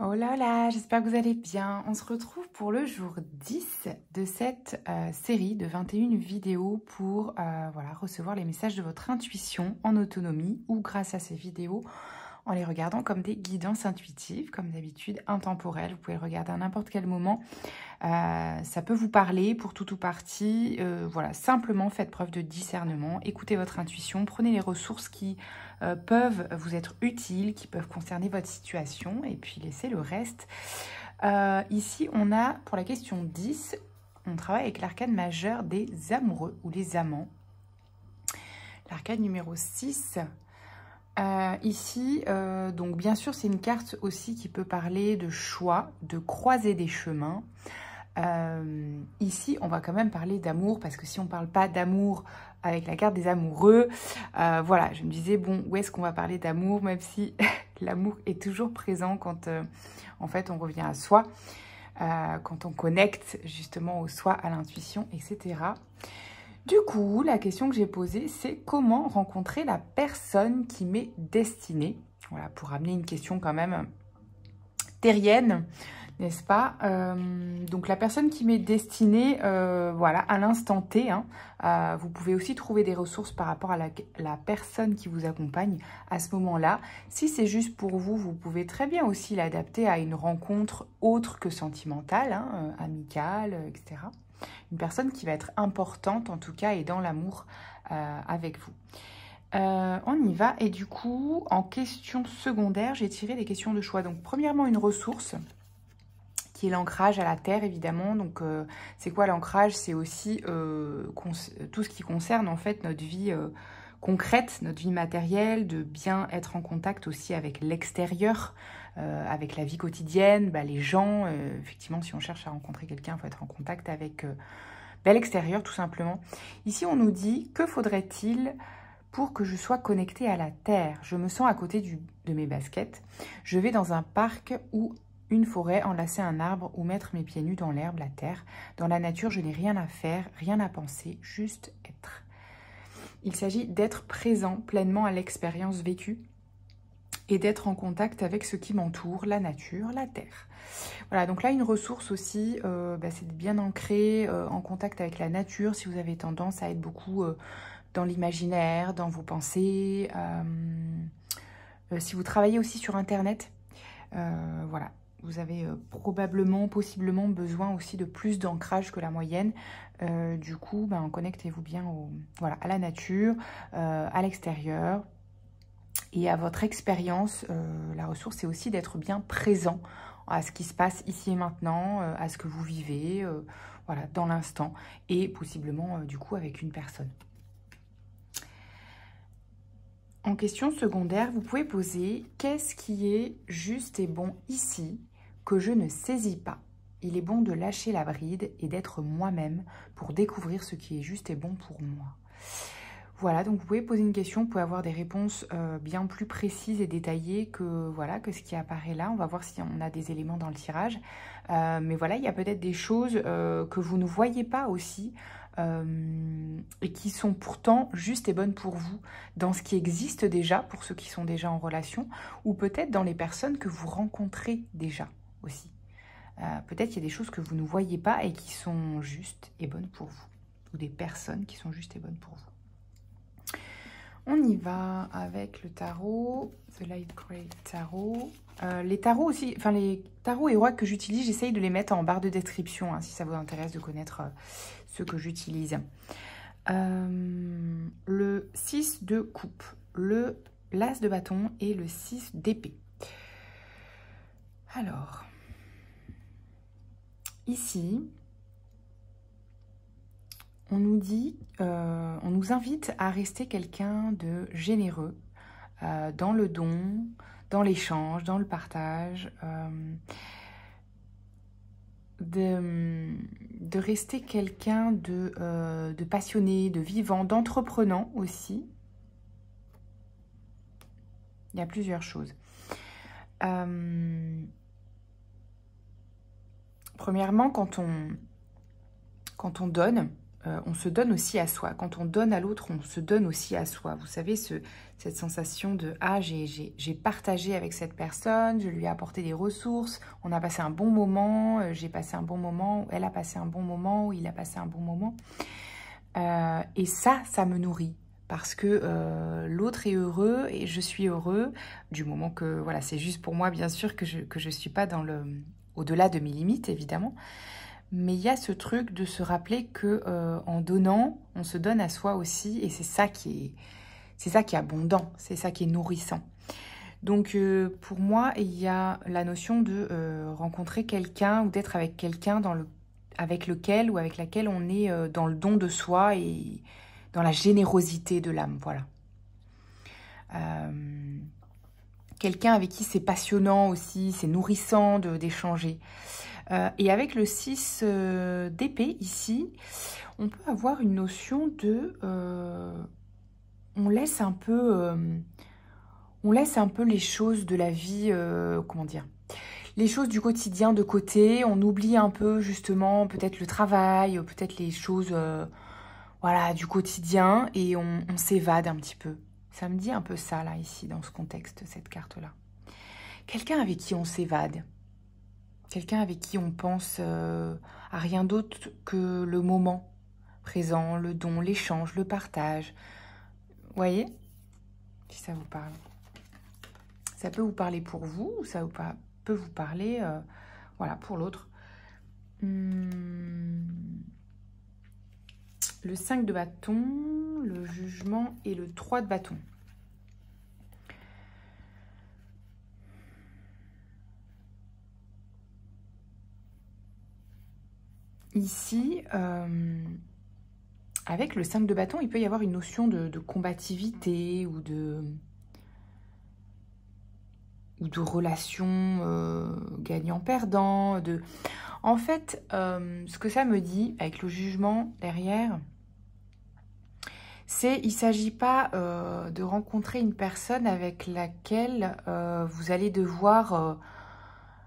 Oh là là, j'espère que vous allez bien. On se retrouve pour le jour 10 de cette euh, série de 21 vidéos pour euh, voilà, recevoir les messages de votre intuition en autonomie ou grâce à ces vidéos en les regardant comme des guidances intuitives, comme d'habitude, intemporelles. Vous pouvez le regarder à n'importe quel moment. Euh, ça peut vous parler pour tout ou partie. Euh, voilà, simplement faites preuve de discernement, écoutez votre intuition, prenez les ressources qui euh, peuvent vous être utiles, qui peuvent concerner votre situation, et puis laissez le reste. ici, on a pour la question 10, on travaille avec l'arcade majeur des amoureux ou les amants. L'arcade numéro 6 euh, ici, euh, donc bien sûr, c'est une carte aussi qui peut parler de choix, de croiser des chemins. Euh, ici, on va quand même parler d'amour, parce que si on ne parle pas d'amour avec la carte des amoureux, voilà, je me disais, bon, où est-ce qu'on va parler d'amour, même si l'amour est toujours présent quand, en fait, on revient à soi, quand on connecte justement au soi, à l'intuition, etc. Du coup, la question que j'ai posée, c'est comment rencontrer la personne qui m'est destinée Voilà, pour amener une question quand même terrienne, n'est-ce pas euh, Donc la personne qui m'est destinée, euh, voilà, à l'instant T, hein, euh, vous pouvez aussi trouver des ressources par rapport à la, personne qui vous accompagne à ce moment-là. Si c'est juste pour vous, vous pouvez très bien aussi l'adapter à une rencontre autre que sentimentale, hein, amicale, etc une personne qui va être importante en tout cas et dans l'amour euh, avec vous. Euh, on y va et du coup en question secondaire j'ai tiré des questions de choix. Donc premièrement une ressource qui est l'ancrage à la terre évidemment. Donc euh, c'est quoi l'ancrage C'est aussi tout ce qui concerne en fait notre vie concrète, notre vie matérielle, de bien être en contact aussi avec l'extérieur, euh, avec la vie quotidienne, bah, les gens. Euh, effectivement, si on cherche à rencontrer quelqu'un, il faut être en contact avec euh, bah, l'extérieur, tout simplement. Ici, on nous dit, que faudrait-il pour que je sois connectée à la terre Je me sens à côté du, de mes baskets. Je vais dans un parc ou une forêt, enlacer un arbre ou mettre mes pieds nus dans l'herbe, la terre. Dans la nature, je n'ai rien à faire, rien à penser, juste être. Il s'agit d'être présent pleinement à l'expérience vécue et d'être en contact avec ce qui m'entoure, la nature, la terre. Voilà, donc là, une ressource aussi, euh, bah, c'est de bien ancrer euh, en contact avec la nature si vous avez tendance à être beaucoup euh, dans l'imaginaire, dans vos pensées. si vous travaillez aussi sur Internet, voilà, vous avez euh, probablement, possiblement besoin aussi de plus d'ancrage que la moyenne. Euh, du coup, ben, connectez-vous bien à la nature, euh, à l'extérieur et à votre expérience. la ressource, c'est aussi d'être bien présent à ce qui se passe ici et maintenant, à ce que vous vivez, voilà, dans l'instant et possiblement, du coup, avec une personne. En question secondaire, vous pouvez poser qu'est-ce qui est juste et bon ici que je ne saisis pas. Il est bon de lâcher la bride et d'être moi-même pour découvrir ce qui est juste et bon pour moi. Voilà, donc vous pouvez poser une question, vous pouvez avoir des réponses euh, bien plus précises et détaillées que, voilà, que ce qui apparaît là. On va voir si on a des éléments dans le tirage. Euh, mais voilà, il y a peut-être des choses euh, que vous ne voyez pas aussi et qui sont pourtant justes et bonnes pour vous dans ce qui existe déjà, pour ceux qui sont déjà en relation, ou peut-être dans les personnes que vous rencontrez déjà aussi. Euh, peut-être qu'il y a des choses que vous ne voyez pas et qui sont justes et bonnes pour vous. Ou des personnes qui sont justes et bonnes pour vous. On y va avec le tarot, The Light Grey Tarot. Euh, les tarots aussi, enfin les tarots et rois que j'utilise, j'essaye de les mettre en barre de description hein, si ça vous intéresse de connaître euh, ce ceux que j'utilise. le 6 de coupe, le l'as de bâton et le 6 d'épée. Alors, ici, on nous dit, euh, on nous invite à rester quelqu'un de généreux euh, dans le don, dans l'échange, dans le partage, euh, de, rester quelqu'un de, de passionné, de vivant, d'entreprenant aussi. Il y a plusieurs choses. Premièrement, quand on, quand on donne, euh, on se donne aussi à soi. Quand on donne à l'autre, on se donne aussi à soi. Vous savez, ce, cette sensation de « Ah, j'ai partagé avec cette personne, je lui ai apporté des ressources, on a passé un bon moment, euh, j'ai passé un bon moment, elle a passé un bon moment, ou il a passé un bon moment. Euh, et ça, ça me nourrit parce que l'autre est heureux et je suis heureux du moment que voilà c'est juste pour moi bien sûr que je que je suis pas dans le au-delà de mes limites évidemment. Mais il y a ce truc de se rappeler que euh, en donnant, on se donne à soi aussi, et c'est ça qui est, c'est ça qui est abondant, c'est ça qui est nourrissant. Donc euh, pour moi, il y a la notion de euh, rencontrer quelqu'un ou d'être avec quelqu'un dans le, avec lequel ou avec laquelle on est dans le don de soi et dans la générosité de l'âme, voilà quelqu'un avec qui c'est passionnant aussi, c'est nourrissant d'échanger. Euh, et avec le 6 euh, d'épée ici, on peut avoir une notion de... Euh, on laisse un peu... on laisse un peu les choses de la vie... comment dire les choses du quotidien de côté, on oublie un peu justement peut-être le travail, peut-être les choses voilà, du quotidien et on s'évade un petit peu. Ça me dit un peu ça, là, ici, dans ce contexte, cette carte-là. Quelqu'un avec qui on s'évade. Quelqu'un avec qui on pense euh, à rien d'autre que le moment présent, le don, l'échange, le partage. Vous voyez Si ça vous parle. Ça peut vous parler pour vous, ou ça peut vous parler euh, voilà, pour l'autre. Hum le 5 de bâton, le jugement et le 3 de bâton. Ici, euh, avec le 5 de bâton, il peut y avoir une notion de, combativité ou de, ou de relation euh, gagnant-perdant. De... En fait, euh, ce que ça me dit avec le jugement derrière, c'est il ne s'agit pas euh, de rencontrer une personne avec laquelle euh, vous allez devoir euh,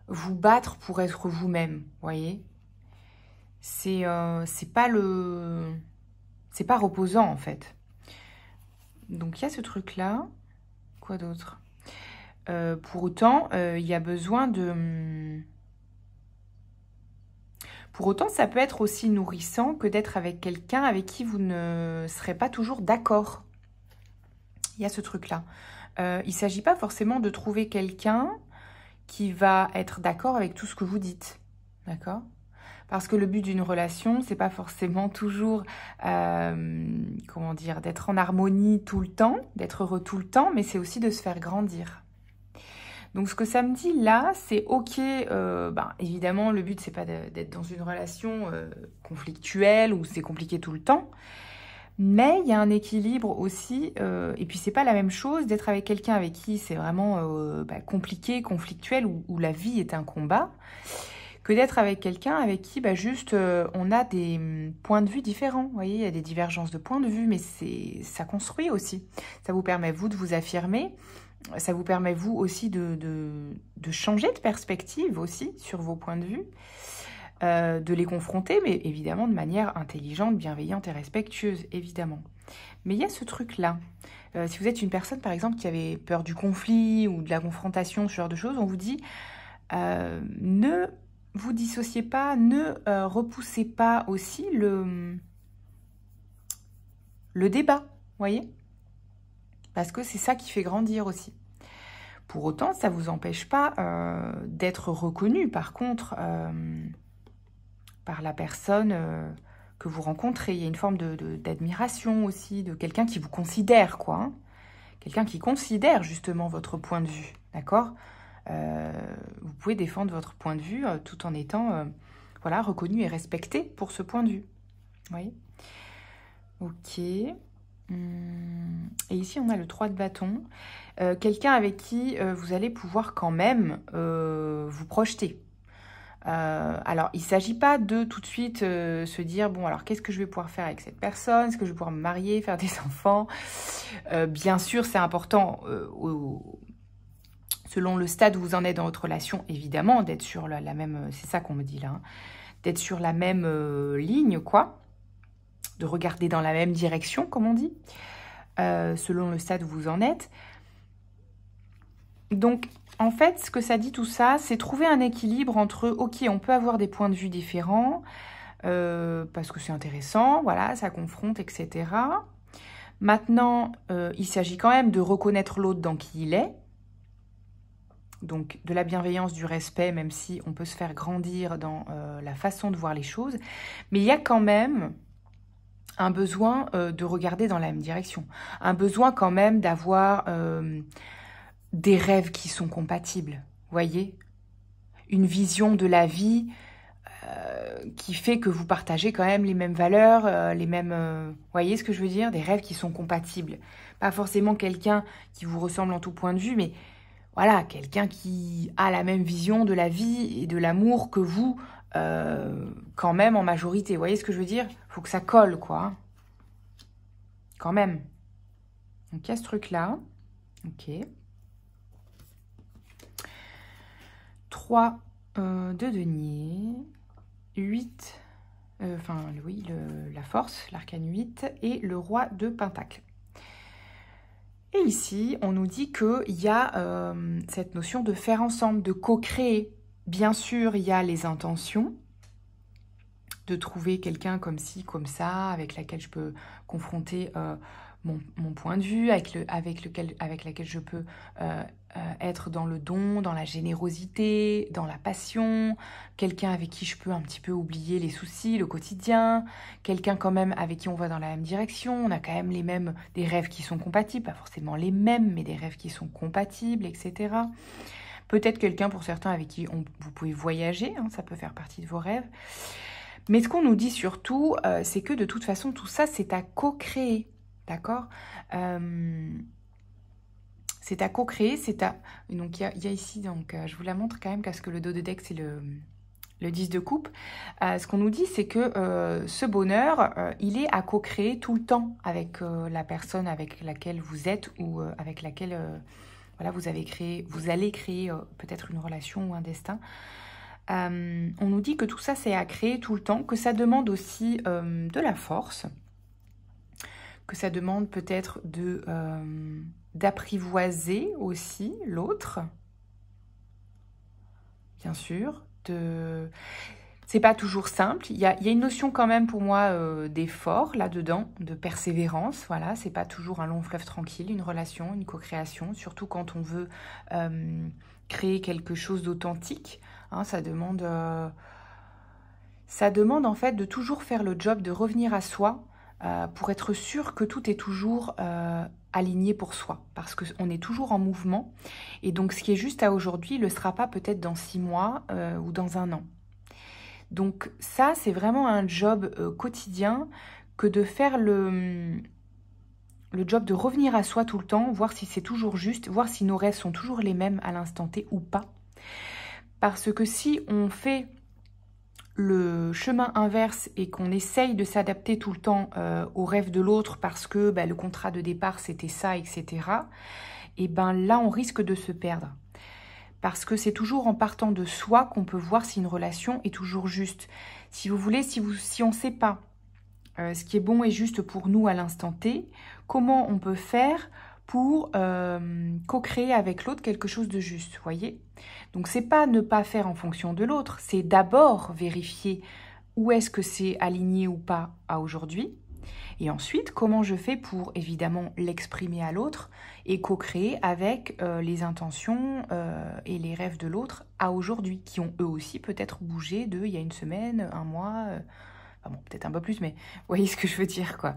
vous battre pour être vous-même, voyez C'est c'est pas le c'est pas reposant en fait. Donc il y a ce truc là. Quoi d'autre Pour autant, il y a besoin de hum, pour autant, ça peut être aussi nourrissant que d'être avec quelqu'un avec qui vous ne serez pas toujours d'accord. Il y a ce truc-là. Euh, il ne s'agit pas forcément de trouver quelqu'un qui va être d'accord avec tout ce que vous dites. D'accord parce que le but d'une relation, c'est pas forcément toujours, euh, comment dire, d'être en harmonie tout le temps, d'être heureux tout le temps, mais c'est aussi de se faire grandir. Donc ce que ça me dit là, c'est ok, euh, ben, évidemment le but c'est pas d'être dans une relation euh, conflictuelle ou c'est compliqué tout le temps, mais il y a un équilibre aussi, euh, et puis c'est pas la même chose d'être avec quelqu'un avec qui c'est vraiment ben, compliqué, conflictuel, où, la vie est un combat, que d'être avec quelqu'un avec qui ben, juste on a des hum, points de vue différents, vous voyez, il y a des divergences de points de vue, mais c'est ça construit aussi, ça vous permet vous de vous affirmer, ça vous permet vous aussi de, changer de perspective aussi sur vos points de vue, euh, de les confronter, mais évidemment de manière intelligente, bienveillante et respectueuse, évidemment. Mais il y a ce truc-là. Euh, si vous êtes une personne, par exemple, qui avait peur du conflit ou de la confrontation, ce genre de choses, on vous dit euh, ne vous dissociez pas, ne repoussez pas aussi le, le débat, voyez parce que c'est ça qui fait grandir aussi. Pour autant, ça ne vous empêche pas euh, d'être reconnu, par contre, euh, par la personne euh, que vous rencontrez. Il y a une forme d'admiration aussi, de quelqu'un qui vous considère, quoi. Hein. quelqu'un qui considère justement votre point de vue, d'accord Vous pouvez défendre votre point de vue tout en étant, voilà, reconnu et respecté pour ce point de vue. Oui. Ok. Hum, et ici, on a le 3 de bâton. Euh, quelqu'un avec qui euh, vous allez pouvoir quand même euh, vous projeter. alors, il ne s'agit pas de tout de suite se dire, bon, alors qu'est-ce que je vais pouvoir faire avec cette personne Est-ce que je vais pouvoir me marier, faire des enfants Bien sûr, c'est important selon le stade où vous en êtes dans votre relation, évidemment, d'être sur la, même... C'est ça qu'on me dit là. Hein, d'être sur la même ligne, quoi de regarder dans la même direction, comme on dit, euh, selon le stade où vous en êtes. Donc, en fait, ce que ça dit tout ça, c'est trouver un équilibre entre, ok, on peut avoir des points de vue différents, euh, parce que c'est intéressant, voilà, ça confronte, etc. Maintenant, euh, il s'agit quand même de reconnaître l'autre dans qui il est, donc de la bienveillance, du respect, même si on peut se faire grandir dans la façon de voir les choses. Mais il y a quand même un besoin euh, de regarder dans la même direction, un besoin quand même d'avoir euh, des rêves qui sont compatibles, voyez, une vision de la vie euh, qui fait que vous partagez quand même les mêmes valeurs, les mêmes, voyez ce que je veux dire, des rêves qui sont compatibles, pas forcément quelqu'un qui vous ressemble en tout point de vue, mais voilà, quelqu'un qui a la même vision de la vie et de l'amour que vous euh, quand même en majorité. Vous voyez ce que je veux dire faut que ça colle, quoi. Quand même. Donc, il y a ce truc-là. Ok. 3 euh, de deniers. 8, euh, enfin, oui, la force, l'arcane 8, et le roi de pentacle. Et ici, on nous dit qu'il y a cette notion de faire ensemble, de co-créer, Bien sûr, il y a les intentions de trouver quelqu'un comme ci, comme ça, avec laquelle je peux confronter euh, mon, point de vue, avec, le, avec, lequel, avec laquelle je peux euh, euh, être dans le don, dans la générosité, dans la passion, quelqu'un avec qui je peux un petit peu oublier les soucis, le quotidien, quelqu'un quand même avec qui on va dans la même direction, on a quand même les mêmes, des rêves qui sont compatibles, pas forcément les mêmes, mais des rêves qui sont compatibles, etc peut-être quelqu'un pour certains avec qui vous pouvez voyager, hein, ça peut faire partie de vos rêves. Mais ce qu'on nous dit surtout, euh, c'est que de toute façon, tout ça, c'est à co-créer, d'accord euh, C'est à co-créer, c'est à... Donc, il y, a ici, donc, euh, je vous la montre quand même, parce que le dos de deck, c'est le le 10 de coupe, ce qu'on nous dit, c'est que ce bonheur, il est à co-créer tout le temps avec la personne avec laquelle vous êtes ou avec laquelle voilà, vous, avez créé, vous allez créer euh, peut-être une relation ou un destin. Euh, on nous dit que tout ça, c'est à créer tout le temps, que ça demande aussi euh, de la force, que ça demande peut-être de d'apprivoiser aussi l'autre, bien sûr, de... C'est pas toujours simple. Il y a, une notion quand même pour moi euh, d'effort là-dedans, de persévérance. Voilà, c'est pas toujours un long fleuve tranquille, une relation, une co-création, surtout quand on veut euh, créer quelque chose d'authentique. Hein. ça demande, euh, ça demande en fait de toujours faire le job, de revenir à soi pour être sûr que tout est toujours aligné pour soi, parce qu'on est toujours en mouvement. Et donc, ce qui est juste à aujourd'hui, le sera pas peut-être dans six mois ou dans un an. Donc ça, c'est vraiment un job euh, quotidien que de faire le, le job de revenir à soi tout le temps, voir si c'est toujours juste, voir si nos rêves sont toujours les mêmes à l'instant T ou pas. Parce que si on fait le chemin inverse et qu'on essaye de s'adapter tout le temps euh, aux rêves de l'autre parce que bah, le contrat de départ c'était ça, etc., et eh ben là on risque de se perdre parce que c'est toujours en partant de soi qu'on peut voir si une relation est toujours juste. Si vous voulez, si, on ne sait pas euh, ce qui est bon et juste pour nous à l'instant T, comment on peut faire pour euh, co-créer avec l'autre quelque chose de juste, voyez Donc c'est pas ne pas faire en fonction de l'autre, c'est d'abord vérifier où est-ce que c'est aligné ou pas à aujourd'hui, et ensuite, comment je fais pour évidemment l'exprimer à l'autre et co-créer avec euh, les intentions euh, et les rêves de l'autre à aujourd'hui, qui ont eux aussi peut-être bougé de il y a une semaine, un mois, euh, bon, peut-être un peu plus, mais vous voyez ce que je veux dire, quoi.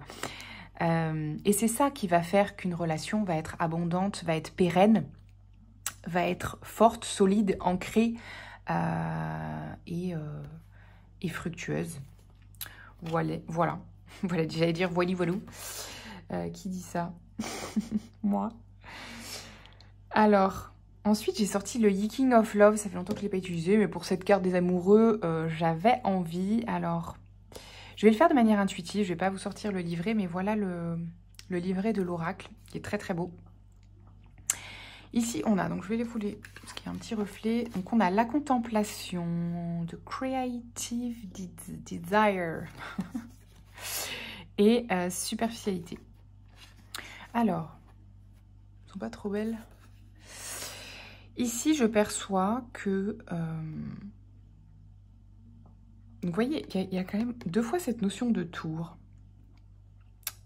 et c'est ça qui va faire qu'une relation va être abondante, va être pérenne, va être forte, solide, ancrée et, fructueuse. voilà. voilà, j'allais dire voili voilou. Euh, qui dit ça Moi. Alors, ensuite j'ai sorti le Yiking of Love. Ça fait longtemps que je ne l'ai pas utilisé, mais pour cette carte des amoureux, euh, j'avais envie. Alors, je vais le faire de manière intuitive. Je ne vais pas vous sortir le livret, mais voilà le, le livret de l'oracle, qui est très très beau. Ici, on a, donc je vais les fouler, parce qu'il y a un petit reflet. Donc, on a la contemplation, de creative desire. et euh, superficialité. Alors, sont pas trop belles. Ici, je perçois que... Euh, vous voyez, il y, a quand même deux fois cette notion de tour.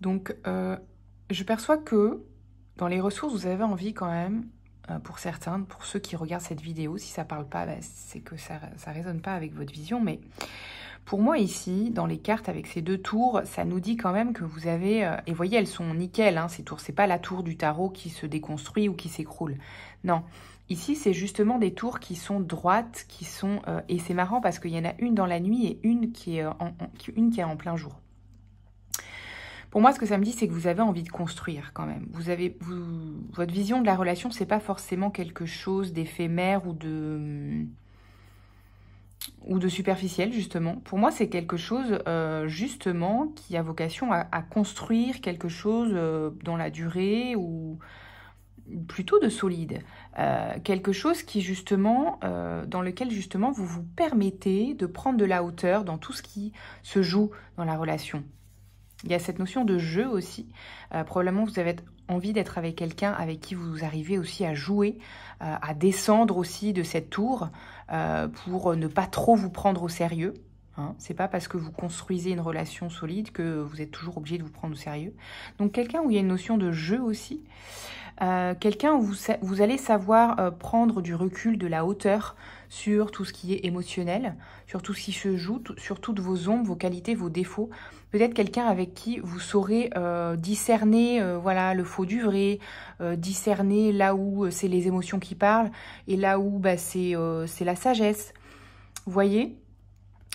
Donc, euh, je perçois que dans les ressources, vous avez envie quand même, pour certains, pour ceux qui regardent cette vidéo, si ça parle pas, bah, c'est que ça ne résonne pas avec votre vision, mais pour moi ici, dans les cartes avec ces deux tours, ça nous dit quand même que vous avez... Et euh, et voyez, elles sont nickel, hein, ces tours. C'est pas la tour du tarot qui se déconstruit ou qui s'écroule. Non. Ici, c'est justement des tours qui sont droites, qui sont... Euh, et c'est marrant parce qu'il y en a une dans la nuit et une qui est euh, en, une qui est en plein jour. Pour moi, ce que ça me dit, c'est que vous avez envie de construire quand même. Vous avez, votre vision de la relation, c'est pas forcément quelque chose d'éphémère ou de hum, ou de superficiel justement. Pour moi, c'est quelque chose euh, justement qui a vocation à, construire quelque chose euh, dans la durée ou plutôt de solide. Euh, quelque chose qui justement, dans lequel justement vous vous permettez de prendre de la hauteur dans tout ce qui se joue dans la relation. Il y a cette notion de jeu aussi. probablement vous avez envie d'être avec quelqu'un avec qui vous arrivez aussi à jouer, euh, à descendre aussi de cette tour euh, pour ne pas trop vous prendre au sérieux. Ce hein, c'est pas parce que vous construisez une relation solide que vous êtes toujours obligé de vous prendre au sérieux. Donc quelqu'un où il y a une notion de jeu aussi, euh, quelqu'un où vous, vous, allez savoir euh, prendre du recul, de la hauteur sur tout ce qui est émotionnel, sur tout ce qui se joue, sur toutes vos ombres, vos qualités, vos défauts. Peut-être quelqu'un avec qui vous saurez euh, discerner voilà, le faux du vrai, discerner là où c'est les émotions qui parlent et là où bah, c'est la sagesse. Vous voyez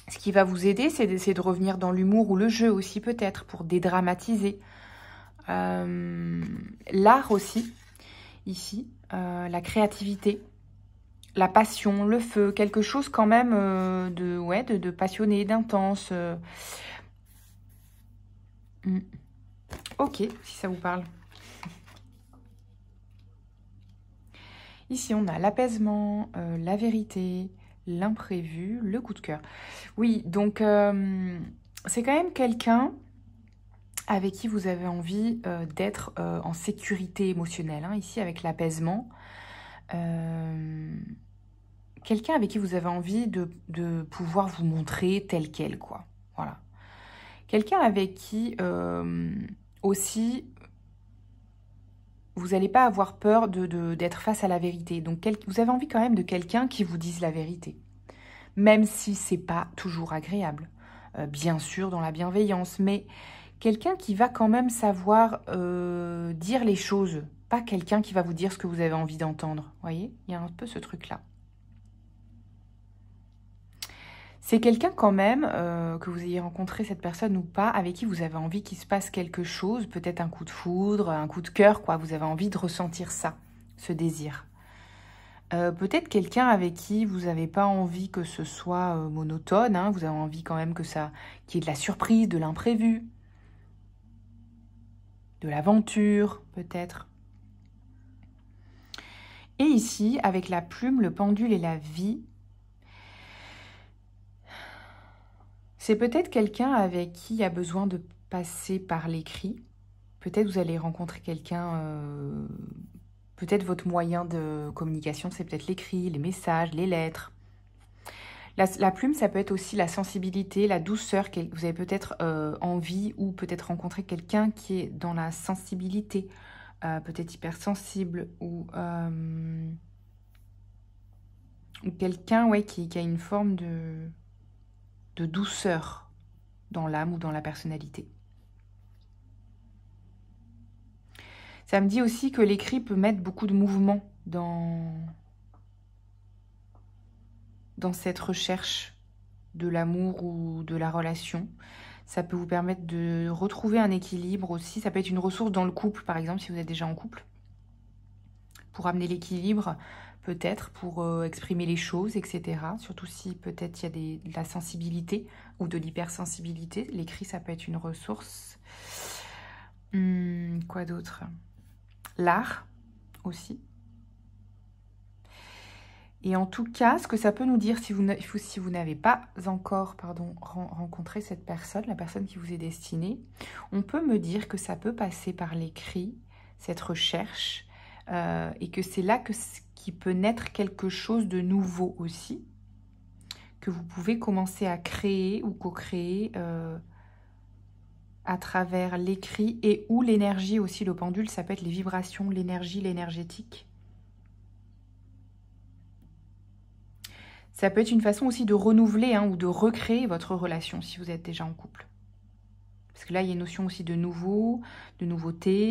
ce qui va vous aider, c'est d'essayer de revenir dans l'humour ou le jeu aussi peut-être pour dédramatiser. Euh, l'art aussi, ici, euh, la créativité, la passion, le feu, quelque chose quand même euh, de, ouais, de, passionné, d'intense. Hmm. Ok, si ça vous parle. Ici, on a l'apaisement, la vérité, l'imprévu, le coup de cœur. Oui, donc euh, c'est quand même quelqu'un avec qui vous avez envie euh, d'être euh, en sécurité émotionnelle, hein, ici avec l'apaisement. quelqu'un avec qui vous avez envie de, de, pouvoir vous montrer tel quel, quoi. Voilà. Quelqu'un avec qui aussi vous n'allez pas avoir peur d'être de, d'être face à la vérité. Donc, vous avez envie quand même de quelqu'un qui vous dise la vérité, même si c'est pas toujours agréable. Euh, bien sûr, dans la bienveillance, mais quelqu'un qui va quand même savoir euh, dire les choses, pas quelqu'un qui va vous dire ce que vous avez envie d'entendre. Voyez, il y a un peu ce truc là. C'est quelqu'un quand même, euh, que vous ayez rencontré cette personne ou pas, avec qui vous avez envie qu'il se passe quelque chose, peut-être un coup de foudre, un coup de cœur, quoi. Vous avez envie de ressentir ça, ce désir. Euh, peut-être quelqu'un avec qui vous n'avez pas envie que ce soit euh, monotone, hein. vous avez envie quand même que ça, qu'il y ait de la surprise, de l'imprévu, de l'aventure peut-être. Et ici, avec la plume, le pendule et la vie, C'est peut-être quelqu'un avec qui il y a besoin de passer par l'écrit. Peut-être vous allez rencontrer quelqu'un, euh, peut-être votre moyen de communication, c'est peut-être l'écrit, les messages, les lettres. La, plume, ça peut être aussi la sensibilité, la douceur. Vous avez peut-être euh, envie ou peut-être rencontrer quelqu'un qui est dans la sensibilité, euh, peut-être hypersensible ou, ou quelqu'un qui a une forme de de douceur dans l'âme ou dans la personnalité. Ça me dit aussi que l'écrit peut mettre beaucoup de mouvement dans, dans cette recherche de l'amour ou de la relation. Ça peut vous permettre de retrouver un équilibre aussi. Ça peut être une ressource dans le couple, par exemple, si vous êtes déjà en couple. Pour amener l'équilibre, peut-être pour euh, exprimer les choses, etc. Surtout si peut-être il y a des, de la sensibilité ou de l'hypersensibilité. L'écrit, ça peut être une ressource. Hmm, quoi d'autre L'art aussi. Et en tout cas, ce que ça peut nous dire si vous n'avez pas encore pardon, rencontré cette personne, la personne qui vous est destinée, on peut me dire que ça peut passer par l'écrit, cette recherche, euh, et que c'est là que, qui peut naître quelque chose de nouveau aussi, que vous pouvez commencer à créer ou co-créer euh, à travers l'écrit et ou l'énergie aussi. Le pendule, ça peut être les vibrations, l'énergie, l'énergétique. Ça peut être une façon aussi de renouveler hein, ou de recréer votre relation si vous êtes déjà en couple. Parce que là, il y a une notion aussi de nouveau, de nouveauté.